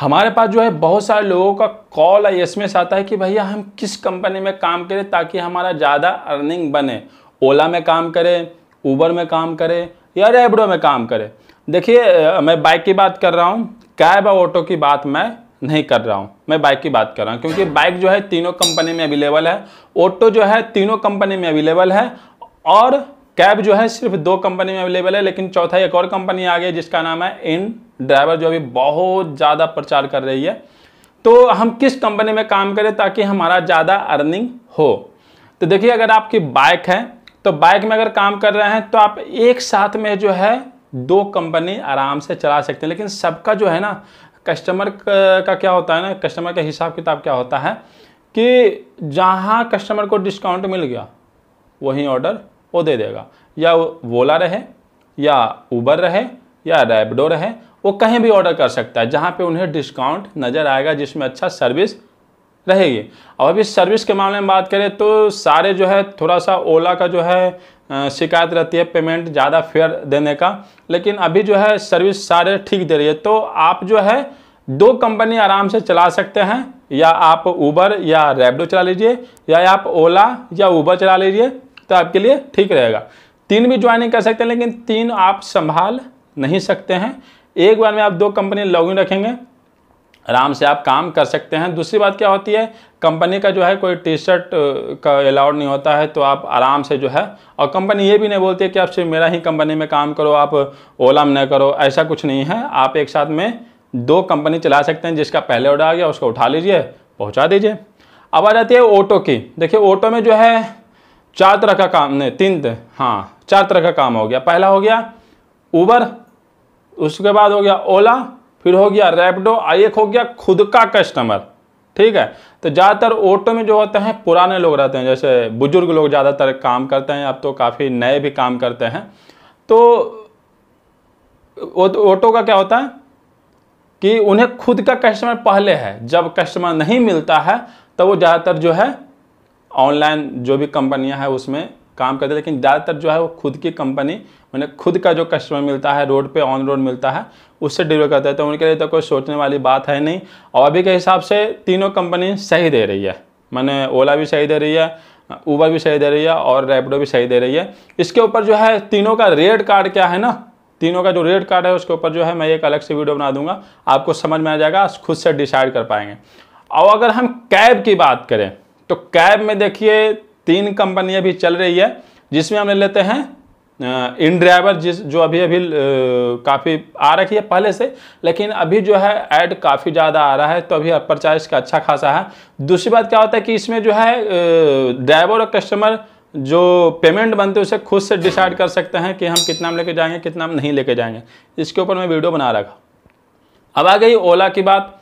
हमारे पास जो है बहुत सारे लोगों का कॉल या एस आता है कि भैया हम किस कंपनी में काम करें ताकि हमारा ज़्यादा अर्निंग बने ओला में काम करें ऊबर में काम करें या रेबडो में काम करें देखिए मैं बाइक की बात कर रहा हूँ कैब और ऑटो की बात मैं नहीं कर रहा हूँ मैं बाइक की बात कर रहा हूँ क्योंकि बाइक जो है तीनों कंपनी में अवेलेबल है ऑटो जो है तीनों कंपनी में अवेलेबल है और कैब जो है सिर्फ दो कंपनी में अवेलेबल है लेकिन चौथा एक और कंपनी आ गई जिसका नाम है इन ड्राइवर जो अभी बहुत ज़्यादा प्रचार कर रही है तो हम किस कंपनी में काम करें ताकि हमारा ज़्यादा अर्निंग हो तो देखिए अगर आपकी बाइक है तो बाइक में अगर काम कर रहे हैं तो आप एक साथ में जो है दो कंपनी आराम से चला सकते हैं लेकिन सबका जो है ना कस्टमर का क्या होता है ना कस्टमर का हिसाब किताब क्या होता है कि जहाँ कस्टमर को डिस्काउंट मिल गया वहीं ऑर्डर वो दे देगा या वोला रहे या उबर रहे या रैपडो रहे वो कहीं भी ऑर्डर कर सकता है जहाँ पे उन्हें डिस्काउंट नज़र आएगा जिसमें अच्छा सर्विस रहेगी और अभी सर्विस के मामले में बात करें तो सारे जो है थोड़ा सा ओला का जो है शिकायत रहती है पेमेंट ज़्यादा फेयर देने का लेकिन अभी जो है सर्विस सारे ठीक दे रही है तो आप जो है दो कंपनी आराम से चला सकते हैं या आप ऊबर या रेपडो चला लीजिए या आप ओला या ऊबर चला लीजिए तो आपके लिए ठीक रहेगा तीन भी ज्वाइनिंग कर सकते हैं लेकिन तीन आप संभाल नहीं सकते हैं एक बार में आप दो कंपनी लॉगिन रखेंगे आराम से आप काम कर सकते हैं दूसरी बात क्या होती है कंपनी का जो है कोई टी शर्ट का अलाउड नहीं होता है तो आप आराम से जो है और कंपनी ये भी नहीं बोलती है कि आप सिर्फ मेरा ही कंपनी में काम करो आप ओला में न करो ऐसा कुछ नहीं है आप एक साथ में दो कंपनी चला सकते हैं जिसका पहले ऑर्डर आ गया उसको उठा लीजिए पहुँचा दीजिए अब आ जाती है ऑटो की देखिए ऑटो में जो है चार तरह का काम नहीं तीन हाँ चार तरह का काम हो गया पहला हो गया ऊबर उसके बाद हो गया ओला फिर हो गया रेपडो और एक हो गया खुद का कस्टमर ठीक है तो ज़्यादातर ऑटो में जो होते हैं पुराने लोग रहते हैं जैसे बुजुर्ग लोग ज़्यादातर काम करते हैं अब तो काफ़ी नए भी काम करते हैं तो ऑटो तो का क्या होता है कि उन्हें खुद का कस्टमर पहले है जब कस्टमर नहीं मिलता है तो वो ज़्यादातर जो है ऑनलाइन जो भी कंपनियां हैं उसमें काम करते हैं लेकिन ज़्यादातर जो है वो खुद की कंपनी उन्हें खुद का जो कस्टमर मिलता है रोड पे ऑन रोड मिलता है उससे डिलीवर करते है तो उनके लिए तो कोई सोचने वाली बात है नहीं और अभी के हिसाब से तीनों कंपनी सही दे रही है मैंने ओला भी सही दे रही है ऊबर भी सही दे रही है और रेपडो भी सही दे रही है इसके ऊपर जो है तीनों का रेड कार्ड क्या है ना तीनों का जो रेट कार्ड है उसके ऊपर जो है मैं एक अलग से वीडियो बना दूंगा आपको समझ में आ जाएगा खुद से डिसाइड कर पाएंगे और अगर हम कैब की बात करें तो कैब में देखिए तीन कंपनियां भी चल रही है जिसमें हम ले लेते हैं इन ड्राइवर जिस जो अभी अभी काफ़ी आ रखी है पहले से लेकिन अभी जो है ऐड काफ़ी ज़्यादा आ रहा है तो अभी परचाइज का अच्छा खासा है दूसरी बात क्या होता है कि इसमें जो है ड्राइवर और कस्टमर जो पेमेंट बनते हैं उसे खुद से डिसाइड कर सकते हैं कि हम कितना हम लेके जाएंगे कितना हम नहीं लेके जाएंगे इसके ऊपर मैं वीडियो बना रखा अब आ गई ओला की बात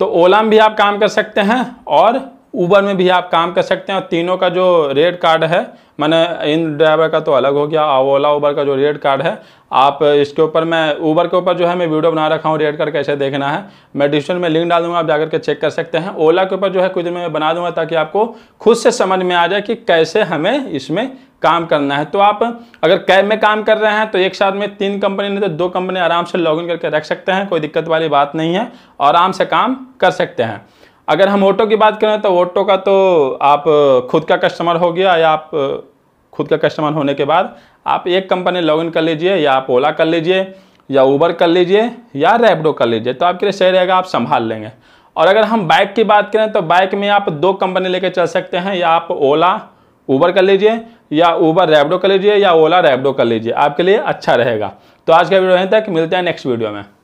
तो ओला में भी आप काम कर सकते हैं और ऊबर में भी आप काम कर सकते हैं और तीनों का जो रेड कार्ड है मैंने इन ड्राइवर का तो अलग हो गया और ओला ऊबर का जो रेड कार्ड है आप इसके ऊपर मैं ऊबर के ऊपर जो है मैं वीडियो बना रखा हूँ रेड कार्ड कैसे देखना है मैं डिस्क्रिप्शन में लिंक डाल दूँगा आप जाकर के चेक कर सकते हैं ओला के ऊपर जो है कुछ दिन में बना दूँगा ताकि आपको खुद से समझ में आ जाए कि कैसे हमें इसमें काम करना है तो आप अगर कैब में काम कर रहे हैं तो एक साथ में तीन कंपनी नहीं तो दो कंपनी आराम से लॉगिन करके रख सकते हैं कोई दिक्कत वाली बात नहीं है आराम से काम कर सकते हैं अगर हम ऑटो की बात करें तो ऑटो का तो आप खुद का कस्टमर हो गया या आप खुद का कस्टमर होने के बाद आप एक कंपनी लॉगिन कर लीजिए या आप ओला कर लीजिए या ऊबर कर लीजिए या रेपडो कर लीजिए तो आपके लिए सही रहेगा आप संभाल लेंगे और अगर हम बाइक की बात करें तो बाइक में आप दो कंपनी लेकर चल सकते हैं या आप ओला ऊबर कर लीजिए या ऊबर रेपडो कर लीजिए या ओला रैपडो कर लीजिए आपके लिए अच्छा रहेगा तो आज का वीडियो यहीं तक मिलते हैं नेक्स्ट वीडियो में